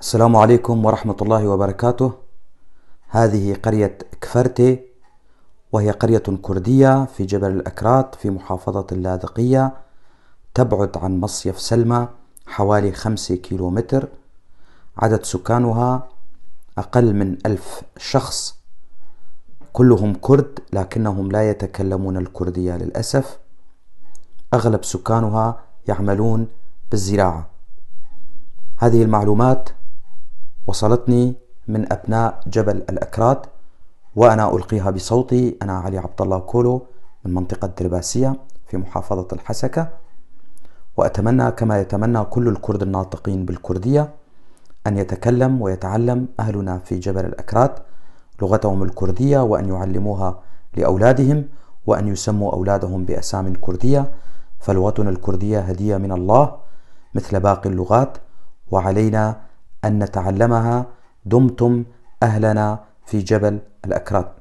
السلام عليكم ورحمة الله وبركاته هذه قرية كفرتي وهي قرية كردية في جبل الأكراد في محافظة اللاذقية تبعد عن مصيف سلمى حوالي خمسة كيلومتر عدد سكانها أقل من ألف شخص كلهم كرد لكنهم لا يتكلمون الكردية للأسف أغلب سكانها يعملون بالزراعة هذه المعلومات وصلتني من أبناء جبل الأكراد وأنا ألقيها بصوتي أنا علي عبد الله كولو من منطقة درباسية في محافظة الحسكة وأتمنى كما يتمنى كل الكرد الناطقين بالكردية أن يتكلم ويتعلم أهلنا في جبل الأكراد لغتهم الكردية وأن يعلموها لأولادهم وأن يسموا أولادهم بأسام كردية فلغتنا الكردية هدية من الله مثل باقي اللغات وعلينا أن نتعلمها دمتم أهلنا في جبل الأكراد